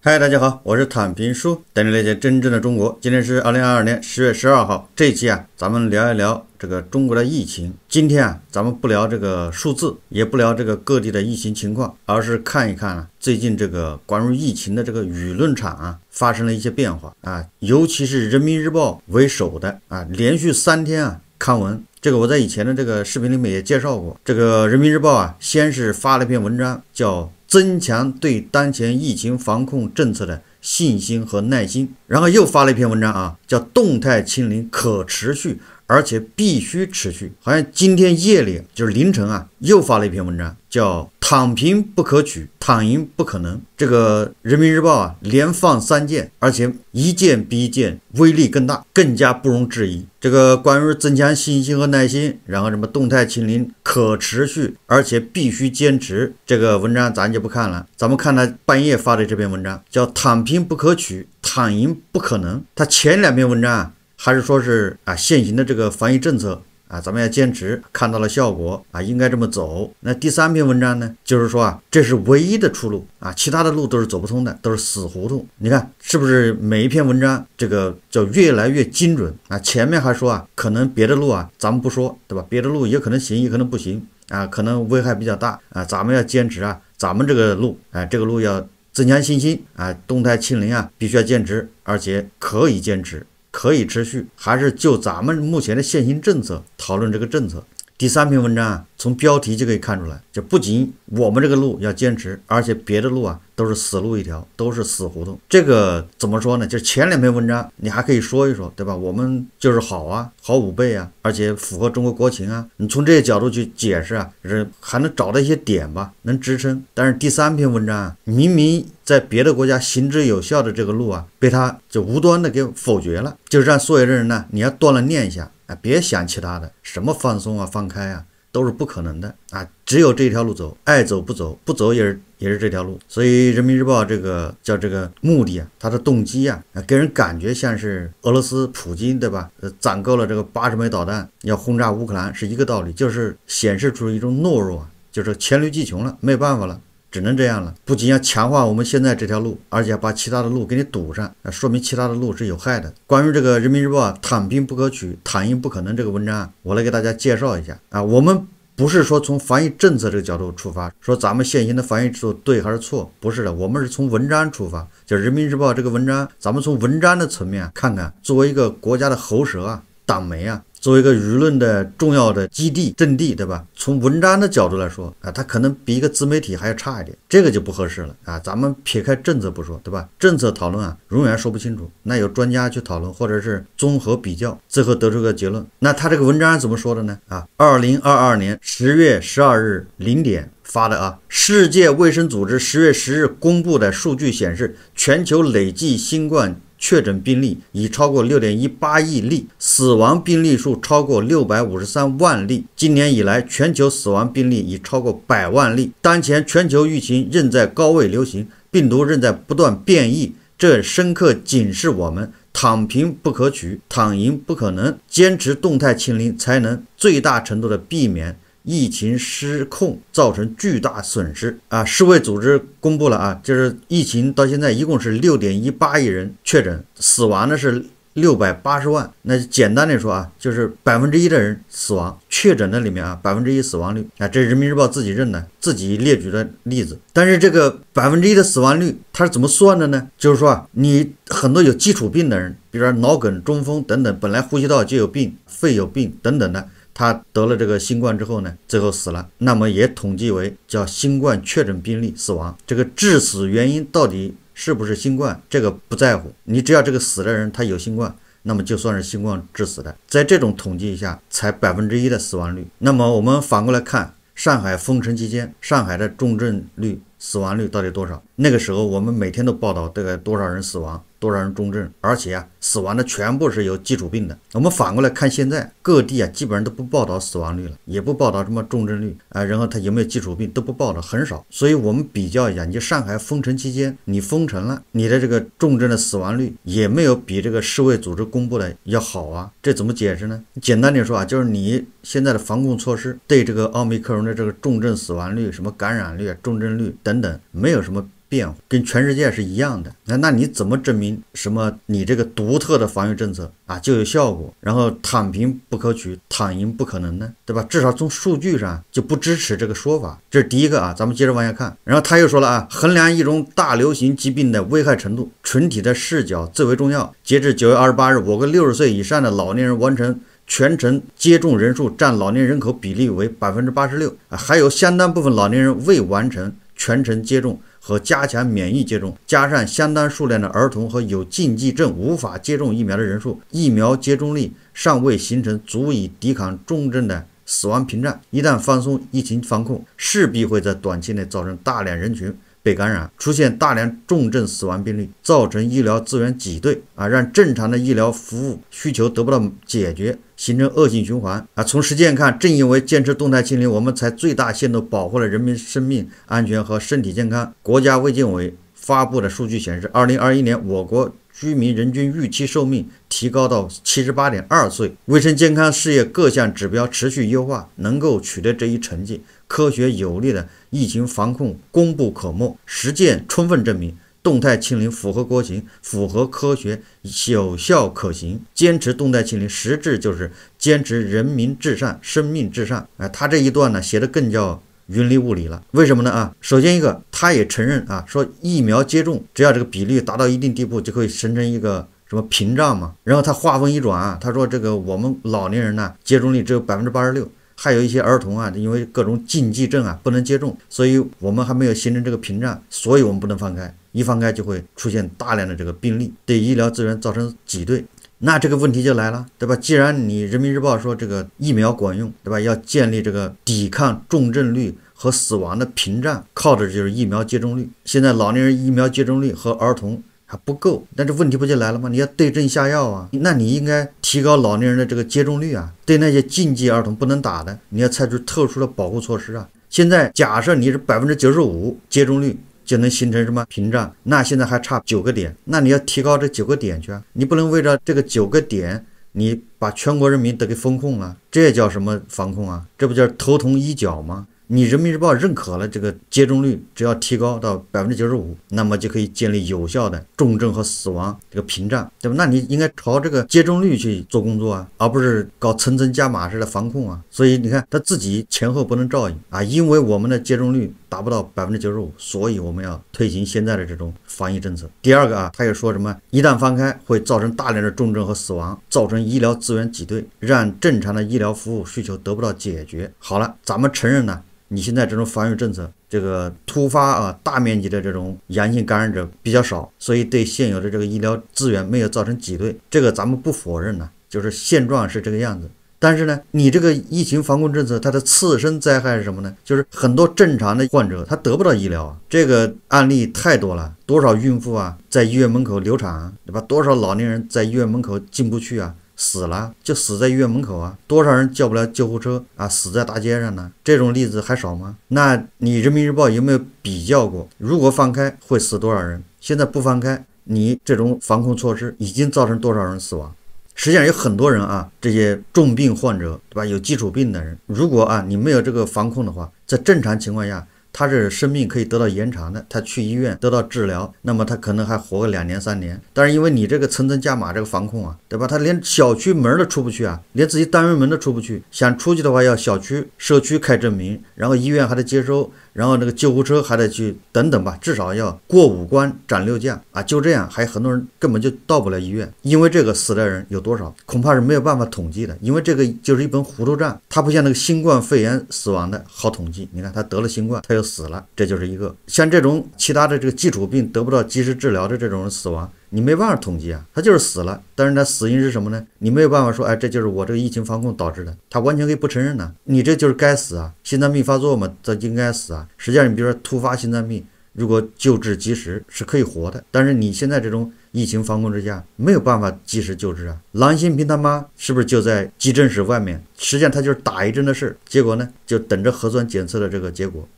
嗨，大家好，我是坦平叔，带你了解真正的中国。今天是二零二二年十月十二号，这一期啊，咱们聊一聊这个中国的疫情。今天啊，咱们不聊这个数字，也不聊这个各地的疫情情况，而是看一看啊，最近这个关于疫情的这个舆论场啊发生了一些变化啊，尤其是人民日报为首的啊，连续三天啊刊文。这个我在以前的这个视频里面也介绍过，这个人民日报啊，先是发了一篇文章叫。增强对当前疫情防控政策的信心和耐心，然后又发了一篇文章啊，叫“动态清零可持续”。而且必须持续。好像今天夜里就是凌晨啊，又发了一篇文章，叫“躺平不可取，躺赢不可能”。这个《人民日报》啊，连放三件，而且一件比一件威力更大，更加不容置疑。这个关于增强信心和耐心，然后什么动态清零、可持续，而且必须坚持，这个文章咱就不看了。咱们看他半夜发的这篇文章，叫“躺平不可取，躺赢不可能”。他前两篇文章啊。还是说是啊，现行的这个防疫政策啊，咱们要坚持，看到了效果啊，应该这么走。那第三篇文章呢，就是说啊，这是唯一的出路啊，其他的路都是走不通的，都是死胡同。你看是不是每一篇文章这个就越来越精准啊？前面还说啊，可能别的路啊，咱们不说，对吧？别的路也可能行，也可能不行啊，可能危害比较大啊，咱们要坚持啊，咱们这个路啊，这个路要增强信心啊，动态清零啊，必须要坚持，而且可以坚持。可以持续，还是就咱们目前的现行政策讨论这个政策？第三篇文章，啊，从标题就可以看出来，就不仅我们这个路要坚持，而且别的路啊都是死路一条，都是死胡同。这个怎么说呢？就前两篇文章你还可以说一说，对吧？我们就是好啊，好五倍啊，而且符合中国国情啊。你从这些角度去解释啊，是还能找到一些点吧，能支撑。但是第三篇文章啊，明明在别的国家行之有效的这个路啊，被他就无端的给否决了，就是让所有的人呢，你要断了念一下。啊！别想其他的，什么放松啊、放开啊，都是不可能的啊！只有这条路走，爱走不走，不走也是也是这条路。所以，《人民日报》这个叫这个目的啊，他的动机啊，给人感觉像是俄罗斯普京对吧？呃，攒够了这个八十枚导弹要轰炸乌克兰是一个道理，就是显示出一种懦弱啊，就是黔驴技穷了，没办法了。只能这样了，不仅要强化我们现在这条路，而且把其他的路给你堵上，那说明其他的路是有害的。关于这个《人民日报》“躺兵不可取，躺赢不可能”这个文章，我来给大家介绍一下啊。我们不是说从防疫政策这个角度出发，说咱们现行的防疫制度对还是错，不是的，我们是从文章出发，就《人民日报》这个文章，咱们从文章的层面看看，作为一个国家的喉舌啊，党媒啊。作为一个舆论的重要的基地阵地，对吧？从文章的角度来说啊，它可能比一个自媒体还要差一点，这个就不合适了啊。咱们撇开政策不说，对吧？政策讨论啊，永远说不清楚。那有专家去讨论，或者是综合比较，最后得出个结论。那他这个文章怎么说的呢？啊，二零二二年十月十二日零点发的啊。世界卫生组织十月十日公布的数据显示，全球累计新冠。确诊病例已超过六点一八亿例，死亡病例数超过六百五十三万例。今年以来，全球死亡病例已超过百万例。当前全球疫情仍在高位流行，病毒仍在不断变异，这深刻警示我们：躺平不可取，躺赢不可能，坚持动态清零才能最大程度的避免。疫情失控造成巨大损失啊！世卫组织公布了啊，就是疫情到现在一共是六点一八亿人确诊，死亡的是六百八十万。那简单的说啊，就是百分之一的人死亡，确诊的里面啊，百分之一死亡率啊，这是人民日报自己认的，自己列举的例子。但是这个百分之一的死亡率它是怎么算的呢？就是说啊，你很多有基础病的人，比如说脑梗、中风等等，本来呼吸道就有病，肺有病等等的。他得了这个新冠之后呢，最后死了，那么也统计为叫新冠确诊病例死亡。这个致死原因到底是不是新冠？这个不在乎，你只要这个死的人他有新冠，那么就算是新冠致死的。在这种统计一下，才百分之一的死亡率。那么我们反过来看，上海封城期间，上海的重症率、死亡率到底多少？那个时候我们每天都报道大概多少人死亡？多少人重症？而且啊，死亡的全部是有基础病的。我们反过来看，现在各地啊，基本上都不报道死亡率了，也不报道什么重症率啊，然后他有没有基础病都不报道，很少。所以我们比较一下，就上海封城期间，你封城了，你的这个重症的死亡率也没有比这个世卫组织公布的要好啊，这怎么解释呢？简单点说啊，就是你现在的防控措施对这个奥密克戎的这个重症死亡率、什么感染率、重症率等等，没有什么。变化跟全世界是一样的，那那你怎么证明什么你这个独特的防御政策啊就有效果？然后躺平不可取，躺赢不可能呢，对吧？至少从数据上就不支持这个说法，这是第一个啊。咱们接着往下看，然后他又说了啊，衡量一种大流行疾病的危害程度，群体的视角最为重要。截至九月二十八日，我国六十岁以上的老年人完成全程接种人数占老年人口比例为百分之八十六，还有相当部分老年人未完成全程接种。和加强免疫接种，加上相当数量的儿童和有禁忌症无法接种疫苗的人数，疫苗接种率尚未形成足以抵抗重症的死亡屏障。一旦放松疫情防控，势必会在短期内造成大量人群。被感染，出现大量重症、死亡病例，造成医疗资源挤兑啊，让正常的医疗服务需求得不到解决，形成恶性循环啊。从实践看，正因为坚持动态清零，我们才最大限度保护了人民生命安全和身体健康。国家卫健委发布的数据显示，二零二一年我国居民人均预期寿命提高到七十八点二岁，卫生健康事业各项指标持续优化，能够取得这一成绩。科学有力的疫情防控功不可没，实践充分证明动态清零符合国情、符合科学、有效可行。坚持动态清零实质就是坚持人民至上、生命至上。哎，他这一段呢，写的更叫云里雾里了。为什么呢？啊，首先一个，他也承认啊，说疫苗接种只要这个比例达到一定地步，就可以形成一个什么屏障嘛。然后他话锋一转啊，他说这个我们老年人呢，接种率只有百分之八十六。还有一些儿童啊，因为各种禁忌症啊不能接种，所以我们还没有形成这个屏障，所以我们不能放开，一放开就会出现大量的这个病例，对医疗资源造成挤兑，那这个问题就来了，对吧？既然你人民日报说这个疫苗管用，对吧？要建立这个抵抗重症率和死亡的屏障，靠的就是疫苗接种率。现在老年人疫苗接种率和儿童。还不够，那这问题不就来了吗？你要对症下药啊！那你应该提高老年人的这个接种率啊！对那些禁忌儿童不能打的，你要采取特殊的保护措施啊！现在假设你是百分之九十五接种率就能形成什么屏障，那现在还差九个点，那你要提高这九个点去啊！你不能为了这个九个点，你把全国人民都给封控了，这叫什么防控啊？这不叫头痛医脚吗？你人民日报认可了这个接种率，只要提高到百分之九十五，那么就可以建立有效的重症和死亡这个屏障，对吧？那你应该朝这个接种率去做工作啊，而不是搞层层加码式的防控啊。所以你看他自己前后不能照应啊，因为我们的接种率达不到百分之九十五，所以我们要推行现在的这种防疫政策。第二个啊，他又说什么？一旦放开会造成大量的重症和死亡，造成医疗资源挤兑，让正常的医疗服务需求得不到解决。好了，咱们承认呢。你现在这种防御政策，这个突发啊，大面积的这种阳性感染者比较少，所以对现有的这个医疗资源没有造成挤兑，这个咱们不否认呢，就是现状是这个样子。但是呢，你这个疫情防控政策它的次生灾害是什么呢？就是很多正常的患者他得不到医疗啊，这个案例太多了，多少孕妇啊在医院门口流产，对吧？多少老年人在医院门口进不去啊？死了就死在医院门口啊！多少人叫不了救护车啊！死在大街上呢？这种例子还少吗？那你人民日报有没有比较过？如果放开会死多少人？现在不放开，你这种防控措施已经造成多少人死亡？实际上有很多人啊，这些重病患者，对吧？有基础病的人，如果啊你没有这个防控的话，在正常情况下。他是生命可以得到延长的，他去医院得到治疗，那么他可能还活个两年三年。但是因为你这个层层加码这个防控啊，对吧？他连小区门都出不去啊，连自己单元门都出不去，想出去的话要小区、社区开证明，然后医院还得接收。然后那个救护车还得去等等吧，至少要过五关斩六将啊！就这样，还有很多人根本就到不了医院，因为这个死的人有多少，恐怕是没有办法统计的。因为这个就是一本糊涂账，它不像那个新冠肺炎死亡的好统计。你看，他得了新冠，他又死了，这就是一个像这种其他的这个基础病得不到及时治疗的这种人死亡。你没办法统计啊，他就是死了，但是他死因是什么呢？你没有办法说，哎，这就是我这个疫情防控导致的，他完全可以不承认呢。你这就是该死啊，心脏病发作嘛，这应该死啊。实际上，你比如说突发心脏病，如果救治及时是可以活的，但是你现在这种疫情防控之下，没有办法及时救治啊。郎新平他妈是不是就在急诊室外面？实际上他就是打一针的事儿，结果呢，就等着核酸检测的这个结果。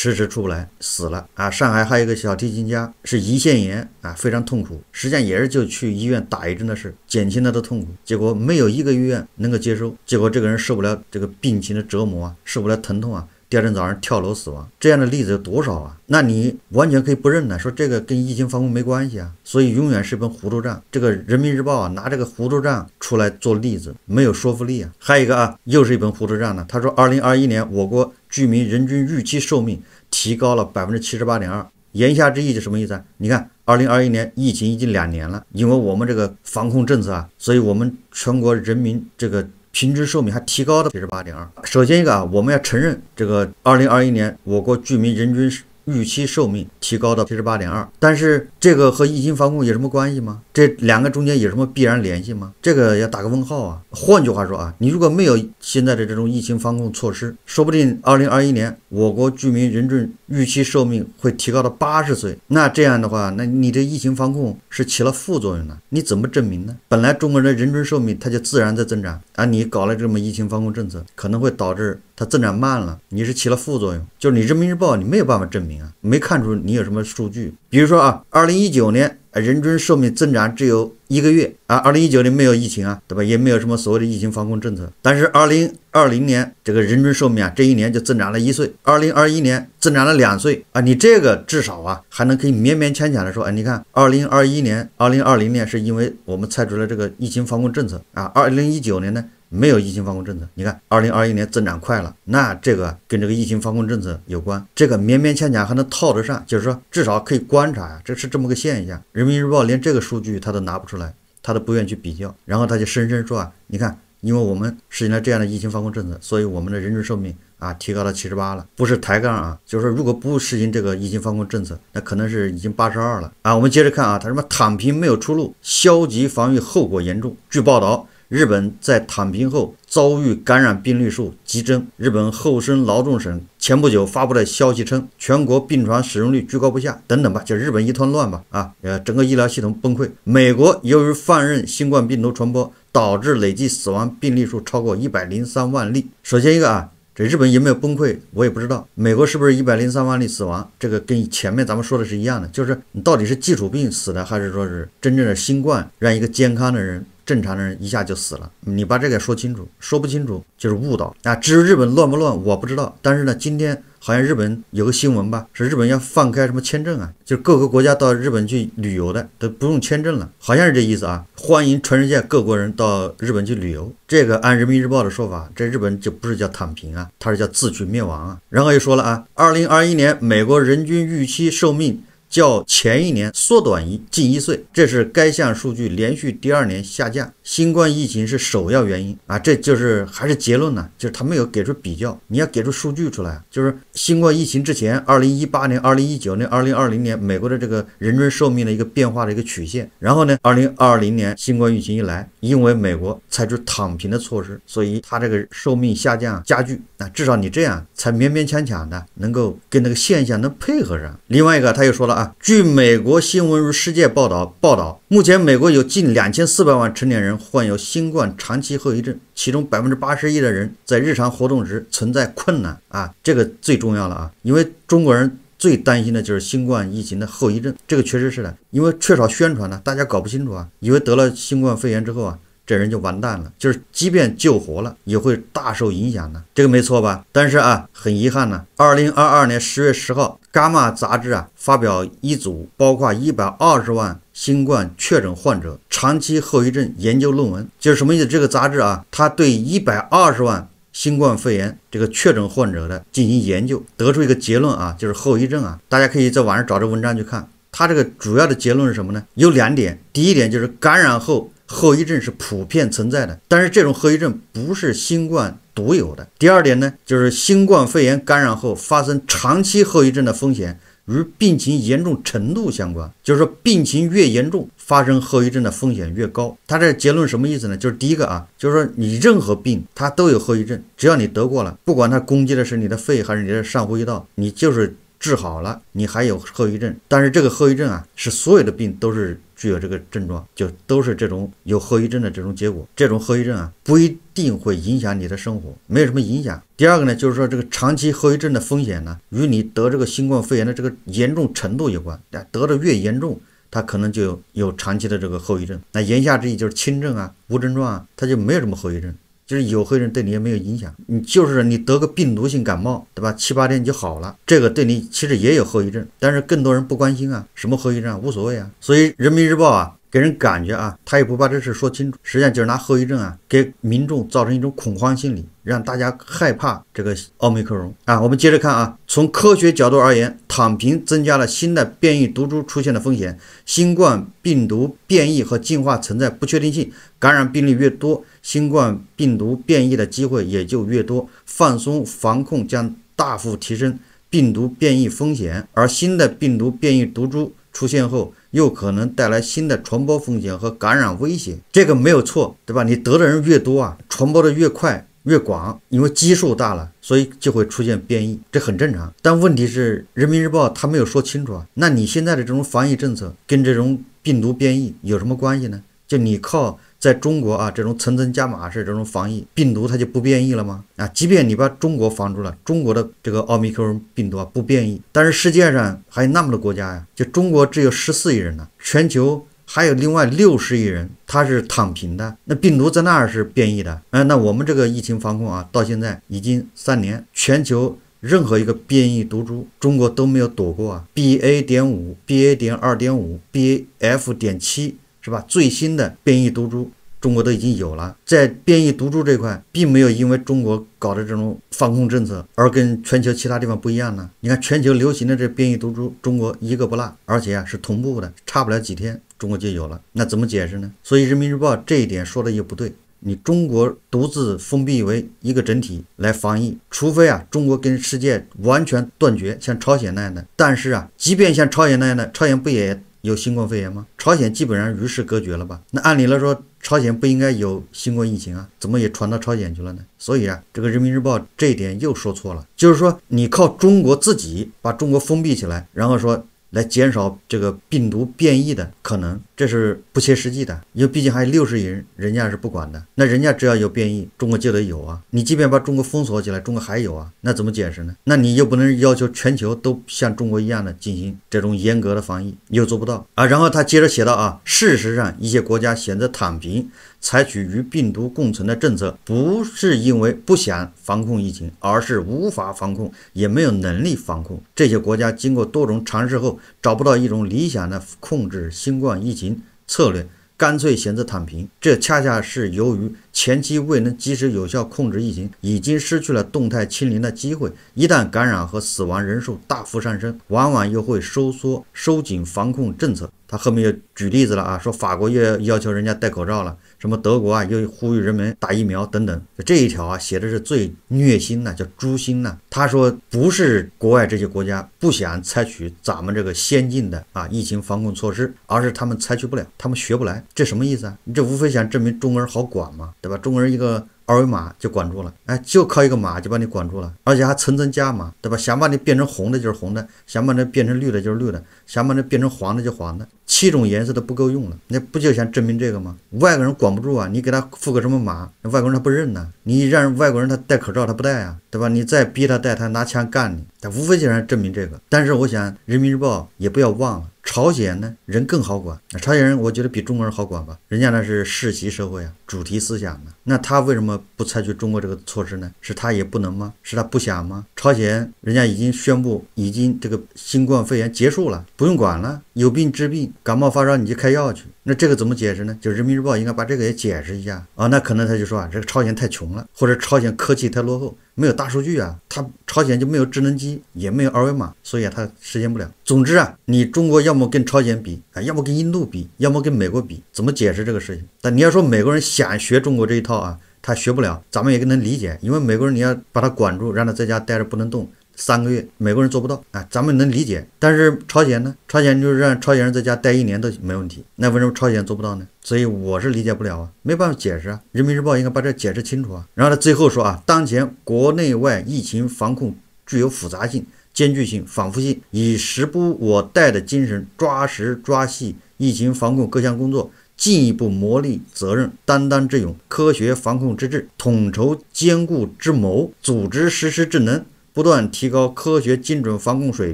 迟迟出不来，死了啊！上海还有一个小提琴家是胰腺炎啊，非常痛苦。实际上也是就去医院打一针的事，减轻他的痛苦。结果没有一个医院能够接收，结果这个人受不了这个病情的折磨啊，受不了疼痛啊。第二天早上跳楼死亡，这样的例子有多少啊？那你完全可以不认呢，说这个跟疫情防控没关系啊。所以永远是一本糊涂账。这个《人民日报》啊，拿这个糊涂账出来做例子，没有说服力啊。还有一个啊，又是一本糊涂账呢。他说，二零二一年我国居民人均预期寿命提高了百分之七十八点二。言下之意就什么意思啊？你看，二零二一年疫情已经两年了，因为我们这个防控政策啊，所以我们全国人民这个。平均寿命还提高到七十八点二。首先一个啊，我们要承认，这个二零二一年我国居民人均预期寿命提高到七十八点二，但是。这个和疫情防控有什么关系吗？这两个中间有什么必然联系吗？这个要打个问号啊！换句话说啊，你如果没有现在的这种疫情防控措施，说不定二零二一年我国居民人均预期寿命会提高到八十岁。那这样的话，那你这疫情防控是起了副作用的，你怎么证明呢？本来中国人的人均寿命它就自然在增长，而你搞了这么疫情防控政策，可能会导致它增长慢了。你是起了副作用，就是你人民日报，你没有办法证明啊，没看出你有什么数据。比如说啊，二零一九年人均寿命增长只有一个月啊，二零一九年没有疫情啊，对吧？也没有什么所谓的疫情防控政策。但是二零二零年这个人均寿命啊，这一年就增长了一岁，二零二一年增长了两岁啊。你这个至少啊，还能可以勉勉强强的说，哎，你看二零二一年、二零二零年是因为我们采取了这个疫情防控政策啊，二零一九年呢？没有疫情防控政策，你看，二零二一年增长快了，那这个跟这个疫情防控政策有关，这个勉勉强强还能套得上，就是说至少可以观察呀，这是这么个现象。人民日报连这个数据他都拿不出来，他都不愿意去比较，然后他就深深说啊，你看，因为我们实行了这样的疫情防控政策，所以我们的人均寿命啊提高了七十八了，不是抬杠啊，就是说如果不实行这个疫情防控政策，那可能是已经八十二了啊。我们接着看啊，他什么躺平没有出路，消极防御后果严重。据报道。日本在躺平后遭遇感染病例数激增。日本厚生劳动省前不久发布的消息称，全国病床使用率居高不下。等等吧，就日本一团乱吧，啊，呃，整个医疗系统崩溃。美国由于放任新冠病毒传播，导致累计死亡病例数超过一百零三万例。首先一个啊，这日本有没有崩溃，我也不知道。美国是不是一百零三万例死亡？这个跟前面咱们说的是一样的，就是你到底是基础病死的，还是说是真正的新冠让一个健康的人？正常的人一下就死了，你把这个说清楚，说不清楚就是误导啊。至于日本乱不乱，我不知道。但是呢，今天好像日本有个新闻吧，是日本要放开什么签证啊，就是各个国家到日本去旅游的都不用签证了，好像是这意思啊，欢迎全世界各国人到日本去旅游。这个按人民日报的说法，这日本就不是叫躺平啊，它是叫自取灭亡啊。然后又说了啊，二零二一年美国人均预期寿命。较前一年缩短一近一岁，这是该项数据连续第二年下降。新冠疫情是首要原因啊，这就是还是结论呢，就是他没有给出比较，你要给出数据出来，就是新冠疫情之前，二零一八年、二零一九年、二零二零年美国的这个人均寿命的一个变化的一个曲线，然后呢，二零二零年新冠疫情一来，因为美国采取躺平的措施，所以它这个寿命下降加剧，那至少你这样才勉勉强强的能够跟那个现象能配合上。另外一个他又说了啊，据美国新闻与世界报道报道，目前美国有近两千四百万成年人。患有新冠长期后遗症，其中百分之八十一的人在日常活动时存在困难啊，这个最重要了啊，因为中国人最担心的就是新冠疫情的后遗症，这个确实是的，因为缺少宣传呢，大家搞不清楚啊，以为得了新冠肺炎之后啊。这人就完蛋了，就是即便救活了，也会大受影响的，这个没错吧？但是啊，很遗憾呢，二零二二年十月十号，《伽马》杂志啊发表一组包括一百二十万新冠确诊患者长期后遗症研究论文，就是什么意思？这个杂志啊，它对一百二十万新冠肺炎这个确诊患者的进行研究，得出一个结论啊，就是后遗症啊。大家可以在网上找这文章去看。它这个主要的结论是什么呢？有两点，第一点就是感染后。后遗症是普遍存在的，但是这种后遗症不是新冠独有的。第二点呢，就是新冠肺炎感染后发生长期后遗症的风险与病情严重程度相关，就是说病情越严重，发生后遗症的风险越高。他这结论什么意思呢？就是第一个啊，就是说你任何病它都有后遗症，只要你得过了，不管它攻击的是你的肺还是你的上呼吸道，你就是治好了，你还有后遗症。但是这个后遗症啊，是所有的病都是。具有这个症状，就都是这种有后遗症的这种结果。这种后遗症啊，不一定会影响你的生活，没有什么影响。第二个呢，就是说这个长期后遗症的风险呢，与你得这个新冠肺炎的这个严重程度有关。得的越严重，它可能就有长期的这个后遗症。那言下之意就是轻症啊、无症状啊，它就没有什么后遗症。就是有后遗症，对你也没有影响。你就是你得个病毒性感冒，对吧？七八天就好了，这个对你其实也有后遗症，但是更多人不关心啊，什么后遗症无所谓啊。所以《人民日报》啊。给人感觉啊，他也不把这事说清楚。实际上就是拿后遗症啊，给民众造成一种恐慌心理，让大家害怕这个奥密克戎啊。我们接着看啊，从科学角度而言，躺平增加了新的变异毒株出现的风险。新冠病毒变异和进化存在不确定性，感染病例越多，新冠病毒变异的机会也就越多。放松防控将大幅提升病毒变异风险，而新的病毒变异毒株出现后。又可能带来新的传播风险和感染威胁，这个没有错，对吧？你得的人越多啊，传播的越快越广，因为基数大了，所以就会出现变异，这很正常。但问题是，《人民日报》他没有说清楚啊。那你现在的这种防疫政策跟这种病毒变异有什么关系呢？就你靠。在中国啊，这种层层加码式这种防疫病毒，它就不变异了吗？啊，即便你把中国防住了，中国的这个奥密克戎病毒啊不变异，但是世界上还有那么多国家呀。就中国只有十四亿人呢，全球还有另外六十亿人，他是躺平的，那病毒在那儿是变异的。哎，那我们这个疫情防控啊，到现在已经三年，全球任何一个变异毒株，中国都没有躲过。啊 BA. 点五、BA. 点二点五、BA. F. 点七。是吧？最新的变异毒株，中国都已经有了。在变异毒株这块，并没有因为中国搞的这种防控政策而跟全球其他地方不一样呢。你看，全球流行的这变异毒株，中国一个不落，而且啊是同步的，差不了几天，中国就有了。那怎么解释呢？所以《人民日报》这一点说的也不对。你中国独自封闭为一个整体来防疫，除非啊中国跟世界完全断绝，像朝鲜那样的。但是啊，即便像朝鲜那样的，朝鲜不也？有新冠肺炎吗？朝鲜基本上与世隔绝了吧？那按理来说，朝鲜不应该有新冠疫情啊？怎么也传到朝鲜去了呢？所以啊，这个《人民日报》这一点又说错了，就是说你靠中国自己把中国封闭起来，然后说来减少这个病毒变异的可能。这是不切实际的，因为毕竟还有六十亿人，人家是不管的。那人家只要有变异，中国就得有啊。你即便把中国封锁起来，中国还有啊，那怎么解释呢？那你又不能要求全球都像中国一样的进行这种严格的防疫，又做不到啊。然后他接着写道啊，事实上，一些国家选择躺平，采取与病毒共存的政策，不是因为不想防控疫情，而是无法防控，也没有能力防控。这些国家经过多种尝试后，找不到一种理想的控制新冠疫情。策略干脆选择躺平，这恰恰是由于前期未能及时有效控制疫情，已经失去了动态清零的机会。一旦感染和死亡人数大幅上升，往往又会收缩收紧防控政策。他后面又举例子了啊，说法国又要求人家戴口罩了，什么德国啊又呼吁人们打疫苗等等，就这一条啊，写的是最虐心的，叫诛心呐。他说不是国外这些国家不想采取咱们这个先进的啊疫情防控措施，而是他们采取不了，他们学不来，这什么意思啊？你这无非想证明中国人好管嘛，对吧？中国人一个。二维码就管住了，哎，就靠一个码就把你管住了，而且还层层加码，对吧？想把你变成红的，就是红的；想把你变成绿的，就是绿的；想把你变成黄的，就黄的。七种颜色都不够用了，那不就想证明这个吗？外国人管不住啊，你给他付个什么码，外国人他不认呢。你让外国人他戴口罩，他不戴啊，对吧？你再逼他戴，他拿枪干你。他无非就想证明这个。但是我想，《人民日报》也不要忘了。朝鲜呢，人更好管。那朝鲜人，我觉得比中国人好管吧。人家那是世袭社会啊，主题思想呢。那他为什么不采取中国这个措施呢？是他也不能吗？是他不想吗？朝鲜人家已经宣布，已经这个新冠肺炎结束了，不用管了。有病治病，感冒发烧你就开药去。那这个怎么解释呢？就人民日报应该把这个也解释一下啊。那可能他就说啊，这个朝鲜太穷了，或者朝鲜科技太落后，没有大数据啊，他朝鲜就没有智能机，也没有二维码，所以他实现不了。总之啊，你中国要么跟朝鲜比啊，要么跟印度比，要么跟美国比，怎么解释这个事情？但你要说美国人想学中国这一套啊，他学不了，咱们也能理解，因为美国人你要把他管住，让他在家待着不能动。三个月美国人做不到啊，咱们能理解。但是朝鲜呢？朝鲜就是让朝鲜人在家待一年都没问题，那为什么朝鲜做不到呢？所以我是理解不了啊，没办法解释啊。人民日报应该把这解释清楚啊。然后他最后说啊，当前国内外疫情防控具有复杂性、艰巨性、反复性，以时不我待的精神抓实抓细疫情防控各项工作，进一步磨砺责任担当之勇、科学防控之智、统筹兼顾之谋、组织实施之能。不断提高科学精准防控水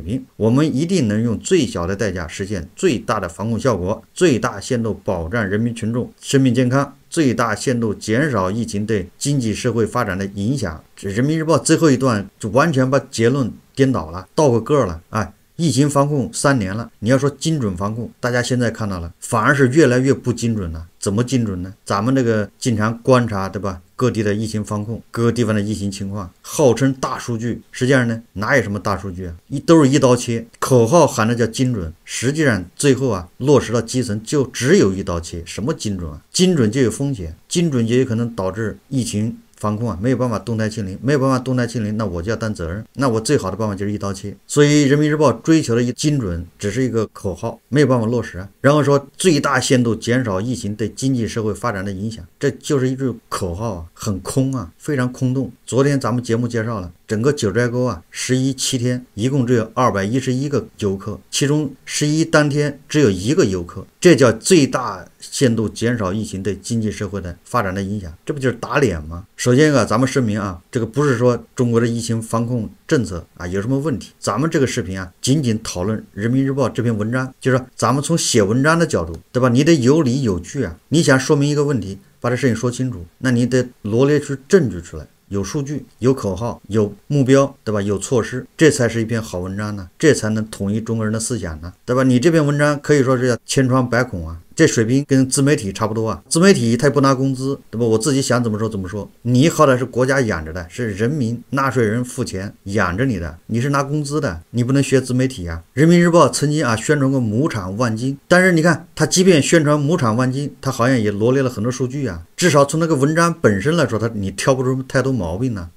平，我们一定能用最小的代价实现最大的防控效果，最大限度保障人民群众生命健康，最大限度减少疫情对经济社会发展的影响。人民日报最后一段就完全把结论颠倒了，倒个个儿了。哎，疫情防控三年了，你要说精准防控，大家现在看到了，反而是越来越不精准了。怎么精准呢？咱们这个经常观察，对吧？各地的疫情防控，各个地方的疫情情况，号称大数据，实际上呢，哪有什么大数据啊？一都是一刀切，口号喊的叫精准，实际上最后啊，落实到基层就只有一刀切，什么精准啊？精准就有风险，精准也有可能导致疫情。防控啊，没有办法动态清零，没有办法动态清零，那我就要担责任。那我最好的办法就是一刀切。所以，《人民日报》追求的一精准只是一个口号，没有办法落实。然后说最大限度减少疫情对经济社会发展的影响，这就是一句口号啊，很空啊，非常空洞。昨天咱们节目介绍了。整个九寨沟啊，十一七天一共只有二百一十一个游客，其中十一当天只有一个游客，这叫最大限度减少疫情对经济社会的发展的影响，这不就是打脸吗？首先啊，咱们声明啊，这个不是说中国的疫情防控政策啊有什么问题，咱们这个视频啊，仅仅讨论人民日报这篇文章，就是咱们从写文章的角度，对吧？你得有理有据啊，你想说明一个问题，把这事情说清楚，那你得罗列出证据出来。有数据，有口号，有目标，对吧？有措施，这才是一篇好文章呢，这才能统一中国人的思想呢，对吧？你这篇文章可以说是要千疮百孔啊。这水平跟自媒体差不多啊，自媒体他也不拿工资，对吧？我自己想怎么说怎么说。你好歹是国家养着的，是人民纳税人付钱养着你的，你是拿工资的，你不能学自媒体啊。人民日报曾经啊宣传过亩产万斤，但是你看他，即便宣传亩产万斤，他好像也罗列了很多数据啊。至少从那个文章本身来说，他你挑不出太多毛病呢。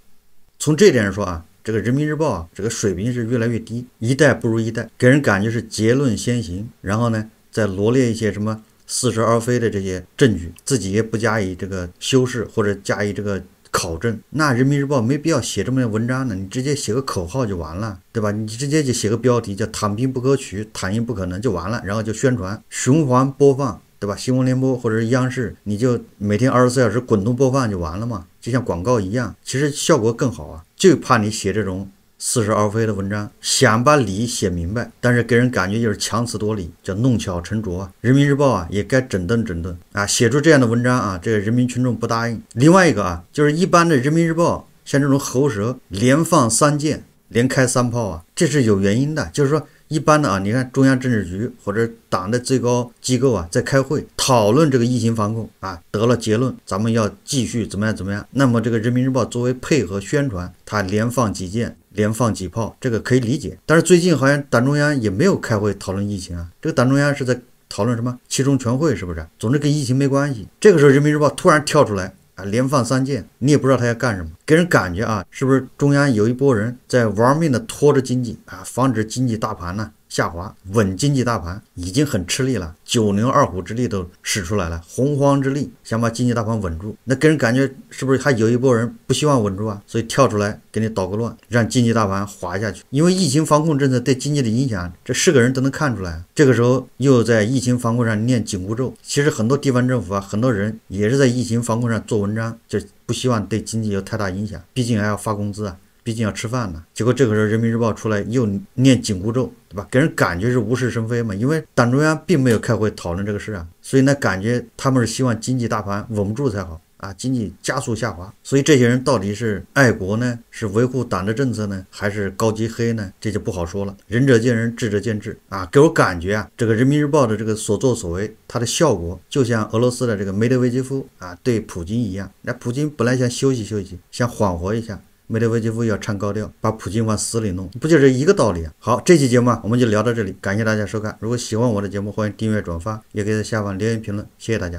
从这点上说啊，这个人民日报啊，这个水平是越来越低，一代不如一代，给人感觉是结论先行，然后呢？再罗列一些什么似是而非的这些证据，自己也不加以这个修饰或者加以这个考证，那人民日报没必要写这么些文章呢？你直接写个口号就完了，对吧？你直接就写个标题叫“躺平不可取，躺赢不可能”就完了，然后就宣传循环播放，对吧？新闻联播或者是央视，你就每天二十四小时滚动播放就完了嘛，就像广告一样，其实效果更好啊。就怕你写这种。似是而非的文章，想把理写明白，但是给人感觉就是强词夺理，叫弄巧成拙啊！人民日报啊，也该整顿整顿啊！写出这样的文章啊，这个人民群众不答应。另外一个啊，就是一般的人民日报像这种喉舌，连放三箭，连开三炮啊，这是有原因的。就是说一般的啊，你看中央政治局或者党的最高机构啊，在开会讨论这个疫情防控啊，得了结论，咱们要继续怎么样怎么样。那么这个人民日报作为配合宣传，它连放几箭。连放几炮，这个可以理解。但是最近好像党中央也没有开会讨论疫情啊，这个党中央是在讨论什么？七中全会是不是？总之跟疫情没关系。这个时候人民日报突然跳出来啊，连放三箭，你也不知道他要干什么，给人感觉啊，是不是中央有一波人在玩命的拖着经济啊，防止经济大盘呢？下滑稳经济大盘已经很吃力了，九牛二虎之力都使出来了，洪荒之力想把经济大盘稳住，那给人感觉是不是还有一波人不希望稳住啊？所以跳出来给你捣个乱，让经济大盘滑下去。因为疫情防控政策对经济的影响，这是个人都能看出来。这个时候又在疫情防控上念紧箍咒，其实很多地方政府啊，很多人也是在疫情防控上做文章，就不希望对经济有太大影响，毕竟还要发工资啊。毕竟要吃饭呢，结果这个时候人民日报出来又念紧箍咒，对吧？给人感觉是无事生非嘛。因为党中央并没有开会讨论这个事啊，所以呢，感觉他们是希望经济大盘稳不住才好啊，经济加速下滑。所以这些人到底是爱国呢，是维护党的政策呢，还是高级黑呢？这就不好说了。仁者见仁，智者见智啊。给我感觉啊，这个人民日报的这个所作所为，它的效果就像俄罗斯的这个梅德韦杰夫啊对普京一样。那普京本来想休息休息，想缓和一下。梅德韦杰夫要唱高调，把普京往死里弄，不就是一个道理啊？好，这期节目啊，我们就聊到这里，感谢大家收看。如果喜欢我的节目，欢迎订阅、转发，也可以在下方留言评论。谢谢大家。